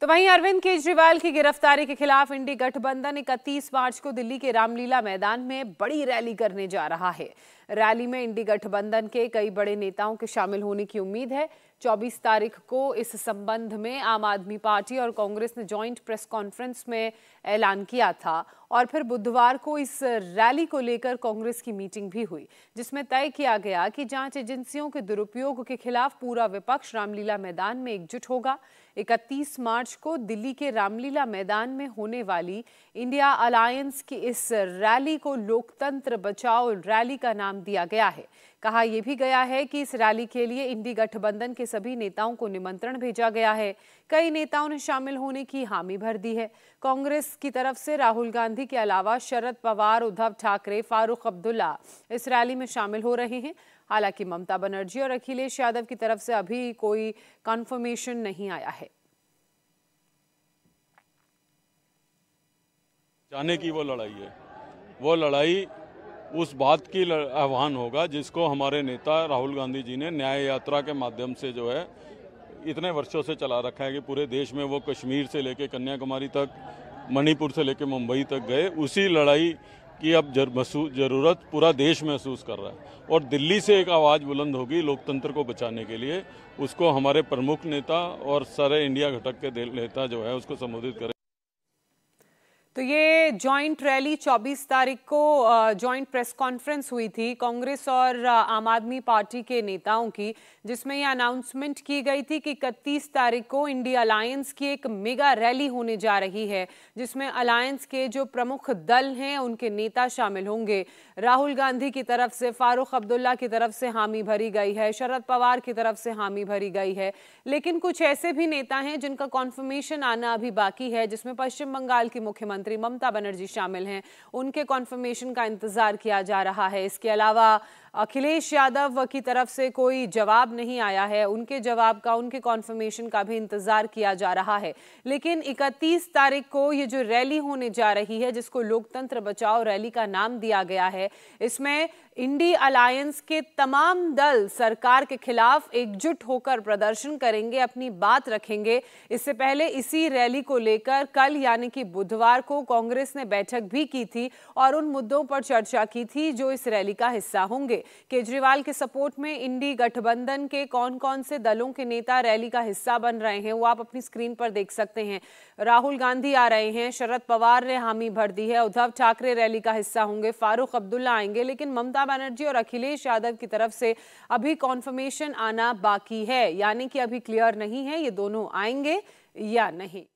तो वहीं अरविंद केजरीवाल की गिरफ्तारी के खिलाफ इंडी गठबंधन इकतीस मार्च को दिल्ली के रामलीला मैदान में बड़ी रैली करने जा रहा है रैली में इंडी गठबंधन के कई बड़े नेताओं के शामिल होने की उम्मीद है 24 तारीख को इस संबंध में आम आदमी पार्टी और कांग्रेस ने जॉइंट प्रेस कॉन्फ्रेंस में ऐलान किया था और फिर बुधवार को इस रैली को लेकर कांग्रेस की मीटिंग भी हुई जिसमें तय किया गया कि जांच एजेंसियों के दुरुपयोग के खिलाफ पूरा विपक्ष रामलीला मैदान में एकजुट होगा 31 मार्च को दिल्ली के रामलीला मैदान में होने वाली इंडिया अलायंस की इस रैली को लोकतंत्र बचाओ रैली का नाम दिया गया है कहा यह भी गया है कि इस रैली के लिए इंडी गठबंधन के सभी नेताओं को निमंत्रण भेजा गया है कई नेताओं ने शामिल होने की हामी भर दी है कांग्रेस की तरफ से राहुल गांधी के अलावा शरद पवार उद्धव ठाकरे फारूक अब्दुल्ला इस रैली में शामिल हो रहे हैं हालांकि ममता बनर्जी और अखिलेश यादव की तरफ से अभी कोई कन्फर्मेशन नहीं आया है जाने की वो लड़ाई है वो लड़ाई उस बात की आह्वान होगा जिसको हमारे नेता राहुल गांधी जी ने न्याय यात्रा के माध्यम से जो है इतने वर्षों से चला रखा है कि पूरे देश में वो कश्मीर से लेकर कन्याकुमारी तक मणिपुर से लेकर मुंबई तक गए उसी लड़ाई की अब ज़रूरत पूरा देश महसूस कर रहा है और दिल्ली से एक आवाज़ बुलंद होगी लोकतंत्र को बचाने के लिए उसको हमारे प्रमुख नेता और सारे इंडिया घटक के नेता जो है उसको संबोधित करें तो ये जॉइंट रैली 24 तारीख को जॉइंट प्रेस कॉन्फ्रेंस हुई थी कांग्रेस और आम आदमी पार्टी के नेताओं की जिसमें ये अनाउंसमेंट की गई थी कि इकतीस तारीख को इंडिया अलायंस की एक मेगा रैली होने जा रही है जिसमें अलायंस के जो प्रमुख दल हैं उनके नेता शामिल होंगे राहुल गांधी की तरफ से फारूक अब्दुल्ला की तरफ से हामी भरी गई है शरद पवार की तरफ से हामी भरी गई है लेकिन कुछ ऐसे भी नेता हैं जिनका कॉन्फर्मेशन आना अभी बाकी है जिसमें पश्चिम बंगाल की मुख्यमंत्री मंत्री ममता बनर्जी शामिल हैं उनके कॉन्फर्मेशन का इंतजार किया जा रहा है इसके अलावा अखिलेश यादव की तरफ से कोई जवाब नहीं आया है उनके जवाब का उनके कॉन्फर्मेशन का भी इंतजार किया जा रहा है लेकिन 31 तारीख को ये जो रैली होने जा रही है जिसको लोकतंत्र बचाओ रैली का नाम दिया गया है इसमें इंडी अलायंस के तमाम दल सरकार के खिलाफ एकजुट होकर प्रदर्शन करेंगे अपनी बात रखेंगे इससे पहले इसी रैली को लेकर कल यानी कि बुधवार को कांग्रेस ने बैठक भी की थी और उन मुद्दों पर चर्चा की थी जो इस रैली का हिस्सा होंगे केजरीवाल के सपोर्ट में इंडी गठबंधन के कौन कौन से दलों के नेता रैली का हिस्सा बन रहे हैं वो आप अपनी स्क्रीन पर देख सकते हैं राहुल गांधी आ रहे हैं शरद पवार ने हामी भर दी है उद्धव ठाकरे रैली का हिस्सा होंगे फारूक अब्दुल्ला आएंगे लेकिन ममता बनर्जी और अखिलेश यादव की तरफ से अभी कॉन्फर्मेशन आना बाकी है यानी कि अभी क्लियर नहीं है ये दोनों आएंगे या नहीं